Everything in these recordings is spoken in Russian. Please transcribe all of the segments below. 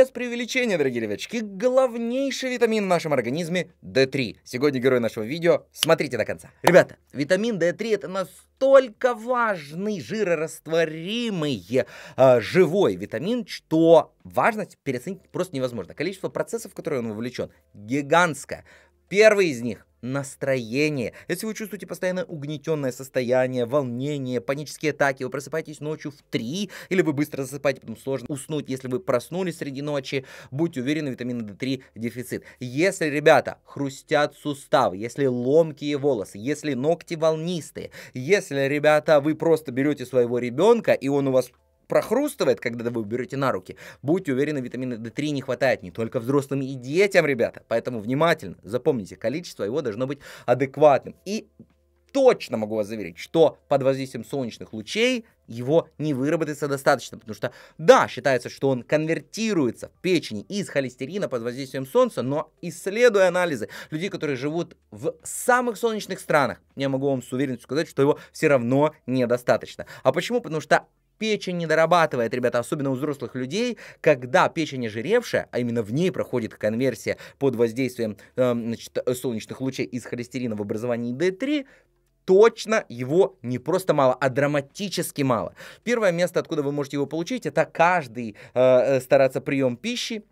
без преувеличения, дорогие левячки, главнейший витамин в нашем организме D3. Сегодня герой нашего видео, смотрите до конца. Ребята, витамин D3 это настолько важный жирорастворимый э, живой витамин, что важность переоценить просто невозможно. Количество процессов, в которые он вовлечен, гигантское. Первый из них настроение. Если вы чувствуете постоянно угнетенное состояние, волнение, панические атаки, вы просыпаетесь ночью в 3, или вы быстро засыпаете, потом сложно уснуть, если вы проснулись среди ночи, будьте уверены, витамина D3 дефицит. Если, ребята, хрустят суставы, если ломкие волосы, если ногти волнистые, если, ребята, вы просто берете своего ребенка, и он у вас прохрустывает, когда вы берете на руки, будьте уверены, витамина D3 не хватает не только взрослым и детям, ребята. Поэтому внимательно запомните, количество его должно быть адекватным. И точно могу вас заверить, что под воздействием солнечных лучей его не выработается достаточно, потому что, да, считается, что он конвертируется в печени из холестерина под воздействием солнца, но исследуя анализы людей, которые живут в самых солнечных странах, я могу вам с уверенностью сказать, что его все равно недостаточно. А почему? Потому что печень не дорабатывает, ребята, особенно у взрослых людей, когда печень ожиревшая, а именно в ней проходит конверсия под воздействием эм, э, значит, солнечных лучей из холестерина в образовании D3, точно его не просто мало, а драматически мало. Первое место, откуда вы можете его получить, это каждый э, э стараться прием пищи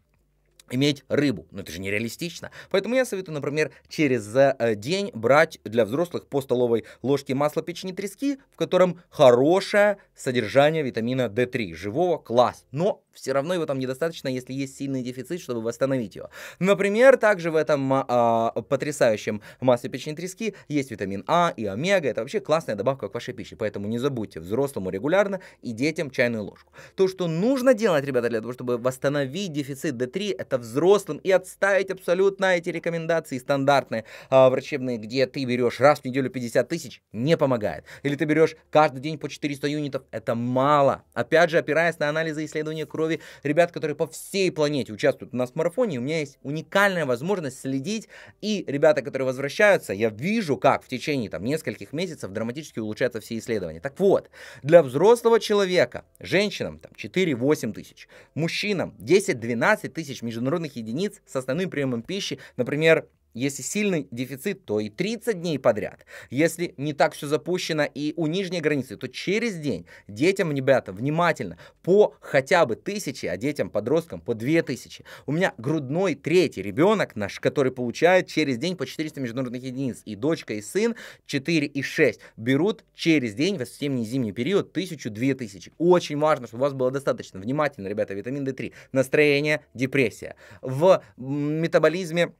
иметь рыбу. Но это же нереалистично. Поэтому я советую, например, через э, день брать для взрослых по столовой ложке масла печени трески, в котором хорошее содержание витамина D3. Живого класс. Но все равно его там недостаточно, если есть сильный дефицит, чтобы восстановить его. Например, также в этом а, а, потрясающем масле печени трески есть витамин А и омега. Это вообще классная добавка к вашей пище. Поэтому не забудьте взрослому регулярно и детям чайную ложку. То, что нужно делать, ребята, для того, чтобы восстановить дефицит D3, это взрослым и отставить абсолютно эти рекомендации стандартные э, врачебные, где ты берешь раз в неделю 50 тысяч, не помогает. Или ты берешь каждый день по 400 юнитов, это мало. Опять же, опираясь на анализы исследования крови ребят, которые по всей планете участвуют у нас в марафоне, у меня есть уникальная возможность следить, и ребята, которые возвращаются, я вижу, как в течение там нескольких месяцев драматически улучшаются все исследования. Так вот, для взрослого человека, женщинам там 4-8 тысяч, мужчинам 10-12 тысяч международных международных единиц с основным приемом пищи, например, если сильный дефицит, то и 30 дней подряд. Если не так все запущено и у нижней границы, то через день детям, ребята, внимательно, по хотя бы тысячи, а детям, подросткам по 2000. У меня грудной третий ребенок наш, который получает через день по 400 международных единиц. И дочка, и сын 4 и 6 берут через день в осенний-зимний период 1000-2000. Очень важно, чтобы у вас было достаточно. Внимательно, ребята, витамин D3. Настроение, депрессия. В метаболизме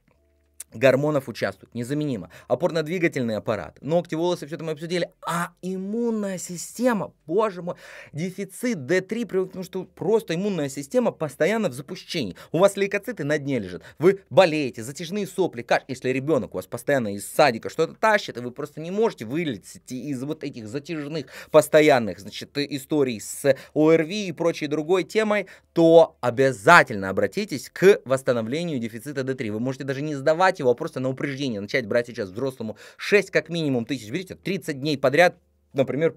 гормонов участвует незаменимо. Опорно-двигательный аппарат, ногти, волосы, все это мы обсудили. А иммунная система, боже мой, дефицит D3, приводит к тому, что просто иммунная система постоянно в запущении. У вас лейкоциты на дне лежат, вы болеете, затяжные сопли, каш. Если ребенок у вас постоянно из садика что-то тащит, и вы просто не можете вылететь из вот этих затяжных постоянных, значит, историй с ОРВИ и прочей другой темой, то обязательно обратитесь к восстановлению дефицита D3. Вы можете даже не сдавать брать его, а просто на упреждение начать брать сейчас взрослому 6 как минимум тысяч, видите 30 дней подряд, например,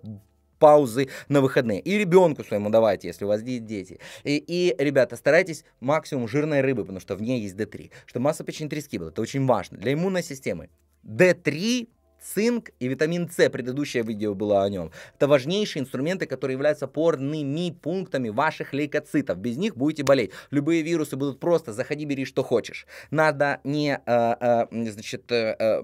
паузы на выходные. И ребенку своему давайте, если у вас есть дети. И, и, ребята, старайтесь максимум жирной рыбы, потому что в ней есть D3. Что масса печени трески была, это очень важно для иммунной системы. D3 цинк и витамин С, предыдущее видео было о нем. Это важнейшие инструменты, которые являются порными пунктами ваших лейкоцитов. Без них будете болеть. Любые вирусы будут просто заходи, бери, что хочешь. Надо не э, э, значит, э, э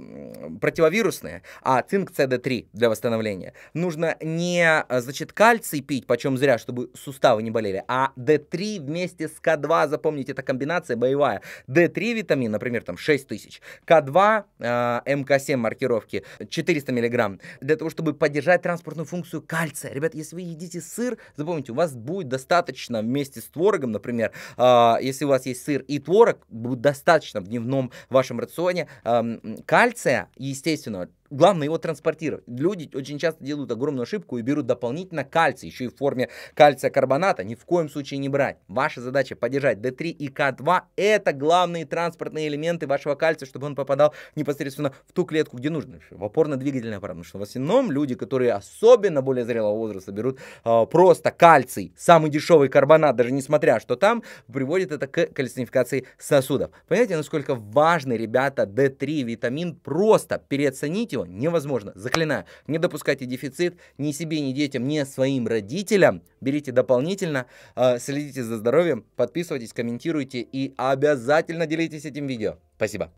противовирусные, а цинк CD3 для восстановления. Нужно не э, значит, кальций пить, почем зря, чтобы суставы не болели, а D3 вместе с К2, запомните, это комбинация боевая. D3 витамин, например, там 6 тысяч, К2, э, МК7 маркировки, 400 миллиграмм, для того, чтобы поддержать транспортную функцию кальция. Ребят, если вы едите сыр, запомните, у вас будет достаточно вместе с творогом, например, э, если у вас есть сыр и творог, будет достаточно в дневном вашем рационе э, кальция, естественно, главное его транспортировать. Люди очень часто делают огромную ошибку и берут дополнительно кальций, еще и в форме кальция карбоната. Ни в коем случае не брать. Ваша задача поддержать D3 и К2. Это главные транспортные элементы вашего кальция, чтобы он попадал непосредственно в ту клетку, где нужно. В опорно-двигательный аппарат. Потому что в основном люди, которые особенно более зрелого возраста берут э, просто кальций, самый дешевый карбонат, даже несмотря, что там, приводит это к кальцинификации сосудов. Понимаете, насколько важный, ребята, D3 витамин просто переоцените все, невозможно. Заклинаю, не допускайте дефицит ни себе, ни детям, ни своим родителям. Берите дополнительно, а, следите за здоровьем, подписывайтесь, комментируйте и обязательно делитесь этим видео. Спасибо.